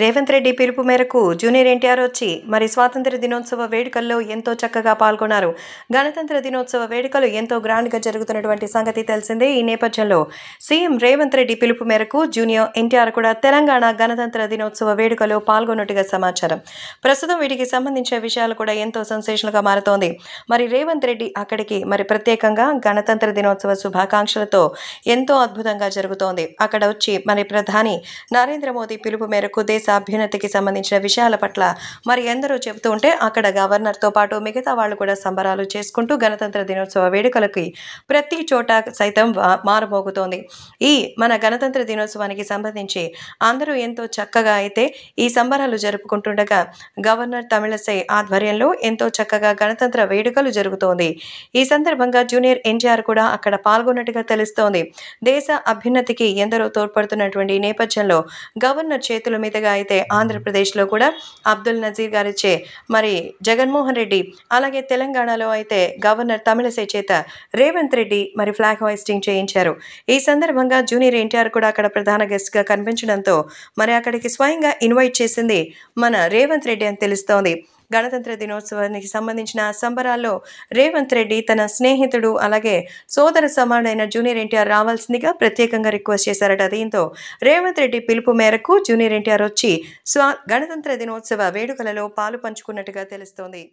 రేవంత్ రెడ్డి పిలుపు మేరకు జూనియర్ ఎన్టీఆర్ వచ్చి మరి స్వాతంత్ర దినోత్సవ వేడుకల్లో ఎంతో చక్కగా పాల్గొన్నారు గణతంత్ర దినోత్సవ వేడుకలు ఎంతో గ్రాండ్గా జరుగుతున్నటువంటి సంగతి తెలిసిందే ఈ నేపథ్యంలో సీఎం రేవంత్ రెడ్డి పిలుపు మేరకు జూనియర్ ఎన్టీఆర్ కూడా తెలంగాణ గణతంత్ర దినోత్సవ వేడుకలో పాల్గొన్నట్టుగా సమాచారం ప్రస్తుతం వీటికి సంబంధించిన విషయాలు కూడా ఎంతో సెన్సేషన్గా మారుతోంది మరి రేవంత్ రెడ్డి అక్కడికి మరి ప్రత్యేకంగా గణతంత్ర దినోత్సవ శుభాకాంక్షలతో ఎంతో అద్భుతంగా జరుగుతోంది అక్కడ వచ్చి మరి ప్రధాని నరేంద్ర మోదీ పిలుపు మేరకు దేశ దేశ అభ్యున్నతికి సంబంధించిన విషయాల పట్ల మరి ఎందరో చెబుతూ ఉంటే అక్కడ గవర్నర్తో పాటు మిగతా వాళ్ళు కూడా సంబరాలు చేసుకుంటూ గణతంత్ర దినోత్సవ వేడుకలకి ప్రతి చోట సైతం మారుమోగుతోంది ఈ మన గణతంత్ర దినోత్సవానికి సంబంధించి అందరూ ఎంతో చక్కగా అయితే ఈ సంబరాలు జరుపుకుంటుండగా గవర్నర్ తమిళసై ఆధ్వర్యంలో ఎంతో చక్కగా గణతంత్ర వేడుకలు జరుగుతోంది ఈ సందర్భంగా జూనియర్ ఎన్టీఆర్ కూడా అక్కడ పాల్గొన్నట్టుగా తెలుస్తోంది దేశ అభ్యున్నతికి ఎందరో తోడ్పడుతున్నటువంటి నేపథ్యంలో గవర్నర్ చేతుల మీదుగా అయితే ఆంధ్రప్రదేశ్లో కూడా అబ్దుల్ నజీర్ గారిచే మరి జగన్మోహన్ రెడ్డి అలాగే తెలంగాణలో అయితే గవర్నర్ తమిళసై చేత రేవంత్ రెడ్డి మరి ఫ్లాగ్ హాయిస్టింగ్ చేయించారు ఈ సందర్భంగా జూనియర్ ఎన్టీఆర్ కూడా అక్కడ ప్రధాన గెస్ట్గా కనిపించడంతో మరి అక్కడికి స్వయంగా ఇన్వైట్ చేసింది మన రేవంత్ రెడ్డి అని తెలుస్తోంది గణతంత్ర దినోత్సవానికి సంబంధించిన సంబరాల్లో రేవంత్ రెడ్డి తన స్నేహితుడు అలాగే సోదర సమానైన జూనియర్ ఎన్టీఆర్ రావాల్సిందిగా ప్రత్యేకంగా రిక్వెస్ట్ చేశారట దీంతో రేవంత్ రెడ్డి పిలుపు మేరకు జూనియర్ ఎన్టీఆర్ వచ్చి స్వా గణతంత్ర దినోత్సవ వేడుకలలో పాలు పంచుకున్నట్టుగా తెలుస్తోంది